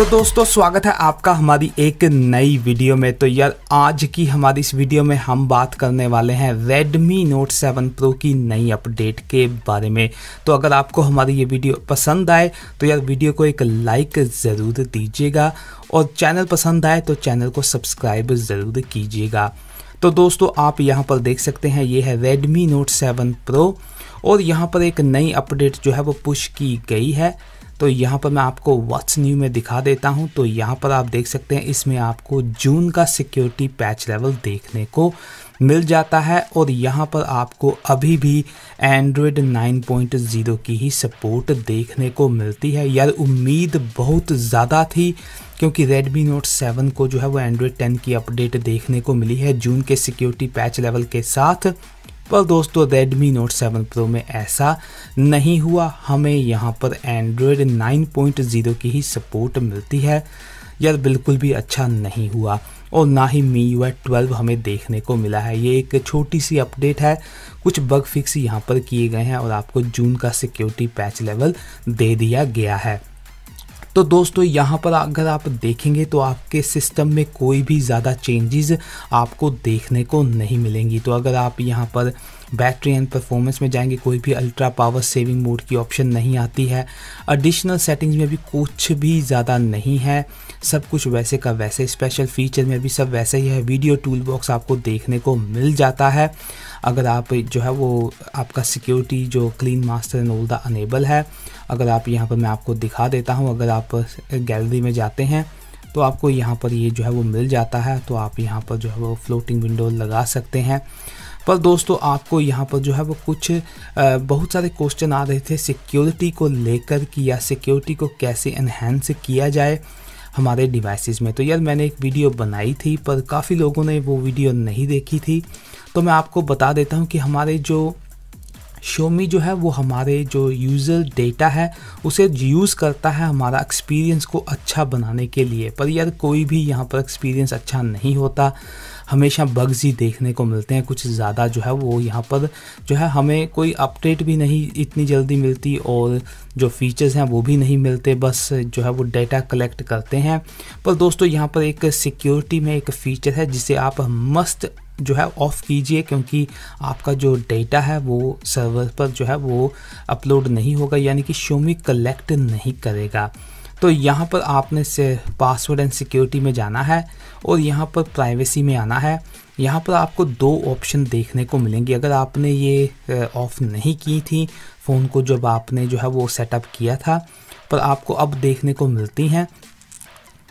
तो दोस्तों स्वागत है आपका हमारी एक नई वीडियो में तो यार आज की हमारी इस वीडियो में हम बात करने वाले हैं Redmi Note 7 Pro की नई अपडेट के बारे में तो अगर आपको हमारी ये वीडियो पसंद आए तो यार वीडियो को एक लाइक ज़रूर दीजिएगा और चैनल पसंद आए तो चैनल को सब्सक्राइब ज़रूर कीजिएगा तो दोस्तों आप यहाँ पर देख सकते हैं ये है रेडमी नोट सेवन प्रो और यहाँ पर एक नई अपडेट जो है वो पुश की गई है तो यहाँ पर मैं आपको व्हाट्स न्यू में दिखा देता हूँ तो यहाँ पर आप देख सकते हैं इसमें आपको जून का सिक्योरिटी पैच लेवल देखने को मिल जाता है और यहाँ पर आपको अभी भी एंड्रॉयड 9.0 की ही सपोर्ट देखने को मिलती है यार उम्मीद बहुत ज़्यादा थी क्योंकि Redmi Note 7 को जो है वो एंड्रॉयड 10 की अपडेट देखने को मिली है जून के सिक्योरिटी पैच लेवल के साथ पर दोस्तों Redmi Note 7 Pro में ऐसा नहीं हुआ हमें यहाँ पर Android 9.0 की ही सपोर्ट मिलती है यार बिल्कुल भी अच्छा नहीं हुआ और ना ही मी यू ट्वेल्व हमें देखने को मिला है ये एक छोटी सी अपडेट है कुछ बग फिक्स यहाँ पर किए गए हैं और आपको जून का सिक्योरिटी पैच लेवल दे दिया गया है तो दोस्तों यहाँ पर अगर आप देखेंगे तो आपके सिस्टम में कोई भी ज़्यादा चेंजेस आपको देखने को नहीं मिलेंगी तो अगर आप यहाँ पर बैटरी एंड परफॉर्मेंस में जाएंगे कोई भी अल्ट्रा पावर सेविंग मोड की ऑप्शन नहीं आती है एडिशनल सेटिंग्स में भी कुछ भी ज़्यादा नहीं है सब कुछ वैसे का वैसे स्पेशल फीचर में भी सब वैसे ही है वीडियो टूल बॉक्स आपको देखने को मिल जाता है अगर आप जो है वो आपका सिक्योरिटी जो Clean Master and the enable है अगर आप यहाँ पर मैं आपको दिखा देता हूँ अगर आप गैलरी में जाते हैं तो आपको यहाँ पर ये जो है वो मिल जाता है तो आप यहाँ पर जो है वो फ्लोटिंग विंडो लगा सकते हैं पर दोस्तों आपको यहाँ पर जो है वो कुछ बहुत सारे क्वेश्चन आ रहे थे सिक्योरिटी को लेकर कि या सिक्योरिटी को कैसे इन्हेंस किया जाए हमारे डिवाइसेस में तो यार मैंने एक वीडियो बनाई थी पर काफ़ी लोगों ने वो वीडियो नहीं देखी थी तो मैं आपको बता देता हूँ कि हमारे जो शोमी जो है वो हमारे जो यूज़र डेटा है उसे यूज़ करता है हमारा एक्सपीरियंस को अच्छा बनाने के लिए पर यार कोई भी यहाँ पर एक्सपीरियंस अच्छा नहीं होता हमेशा बग्स ही देखने को मिलते हैं कुछ ज़्यादा जो है वो यहाँ पर जो है हमें कोई अपडेट भी नहीं इतनी जल्दी मिलती और जो फीचर्स हैं वो भी नहीं मिलते बस जो है वो डेटा कलेक्ट करते हैं पर दोस्तों यहाँ पर एक सिक्योरिटी में एक फ़ीचर है जिसे आप मस्त जो है ऑफ़ कीजिए क्योंकि आपका जो डेटा है वो सर्वर पर जो है वो अपलोड नहीं होगा यानी कि शोमी कलेक्ट नहीं करेगा तो यहाँ पर आपने से पासवर्ड एंड सिक्योरिटी में जाना है और यहाँ पर प्राइवेसी में आना है यहाँ पर आपको दो ऑप्शन देखने को मिलेंगे अगर आपने ये ऑफ़ नहीं की थी फ़ोन को जब आपने जो है वो सेटअप किया था पर आपको अब देखने को मिलती हैं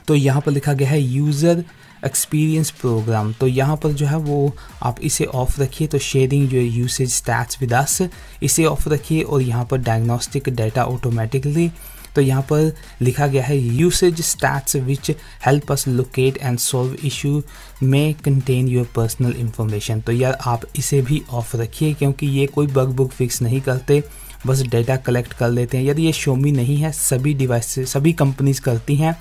तो यहाँ पर लिखा गया है यूज़र एक्सपीरियंस प्रोग्राम तो यहाँ पर जो है वो आप इसे ऑफ रखिए तो शेयरिंग जो यूसेज स्टैट्स विद अस इसे ऑफ रखिए और यहाँ पर डायग्नोस्टिक डाटा ऑटोमेटिकली तो यहाँ पर लिखा गया है usage stats which help us locate and solve issue may contain your personal information तो यार आप इसे भी ऑफ रखिए क्योंकि ये कोई बग बुक फिक्स नहीं करते बस डेटा कलेक्ट कर लेते हैं यदि ये शोमी नहीं है सभी डिवाइस सभी कंपनीज करती हैं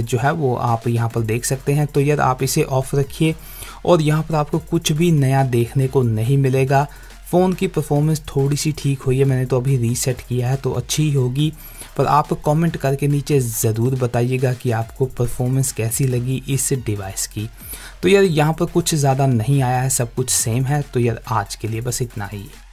जो है वो आप यहाँ पर देख सकते हैं तो यदि आप इसे ऑफ रखिए और यहाँ पर आपको कुछ भी नया देखने को नहीं मिलेगा फ़ोन की परफॉर्मेंस थोड़ी सी ठीक हुई है मैंने तो अभी रीसेट किया है तो अच्छी ही होगी पर आप कमेंट करके नीचे ज़रूर बताइएगा कि आपको परफॉर्मेंस कैसी लगी इस डिवाइस की तो यार यहाँ पर कुछ ज़्यादा नहीं आया है सब कुछ सेम है तो यार आज के लिए बस इतना ही है